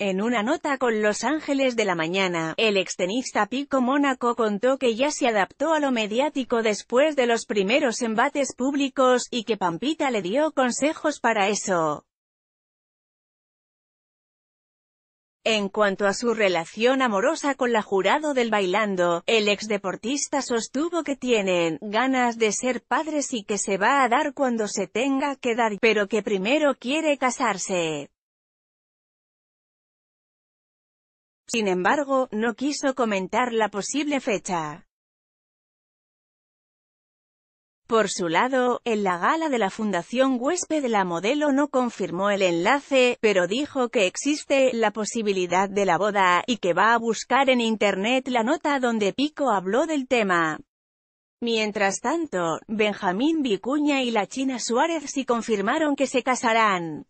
En una nota con Los Ángeles de la Mañana, el extenista Pico Mónaco contó que ya se adaptó a lo mediático después de los primeros embates públicos, y que Pampita le dio consejos para eso. En cuanto a su relación amorosa con la jurado del bailando, el exdeportista sostuvo que tienen ganas de ser padres y que se va a dar cuando se tenga que dar, pero que primero quiere casarse. Sin embargo, no quiso comentar la posible fecha. Por su lado, en la gala de la Fundación Huésped la modelo no confirmó el enlace, pero dijo que existe la posibilidad de la boda, y que va a buscar en internet la nota donde Pico habló del tema. Mientras tanto, Benjamín Vicuña y la China Suárez sí confirmaron que se casarán.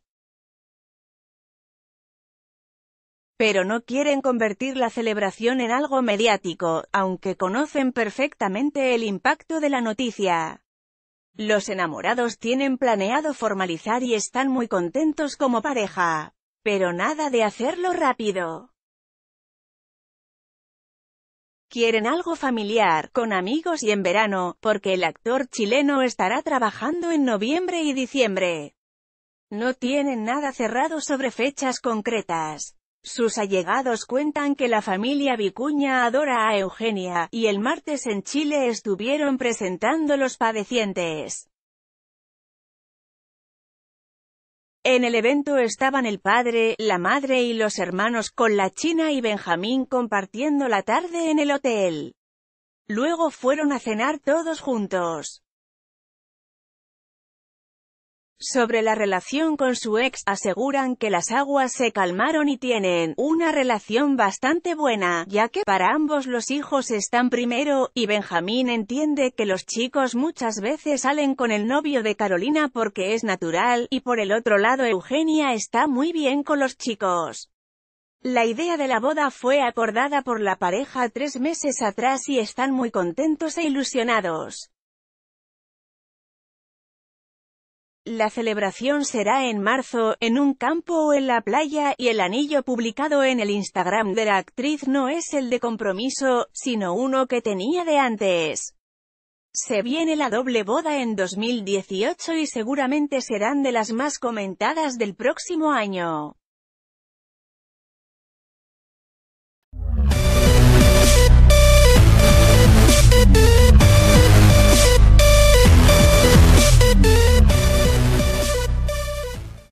pero no quieren convertir la celebración en algo mediático, aunque conocen perfectamente el impacto de la noticia. Los enamorados tienen planeado formalizar y están muy contentos como pareja, pero nada de hacerlo rápido. Quieren algo familiar, con amigos y en verano, porque el actor chileno estará trabajando en noviembre y diciembre. No tienen nada cerrado sobre fechas concretas. Sus allegados cuentan que la familia Vicuña adora a Eugenia, y el martes en Chile estuvieron presentando los padecientes. En el evento estaban el padre, la madre y los hermanos, con la China y Benjamín compartiendo la tarde en el hotel. Luego fueron a cenar todos juntos. Sobre la relación con su ex, aseguran que las aguas se calmaron y tienen una relación bastante buena, ya que para ambos los hijos están primero, y Benjamín entiende que los chicos muchas veces salen con el novio de Carolina porque es natural, y por el otro lado Eugenia está muy bien con los chicos. La idea de la boda fue acordada por la pareja tres meses atrás y están muy contentos e ilusionados. La celebración será en marzo, en un campo o en la playa, y el anillo publicado en el Instagram de la actriz no es el de compromiso, sino uno que tenía de antes. Se viene la doble boda en 2018 y seguramente serán de las más comentadas del próximo año.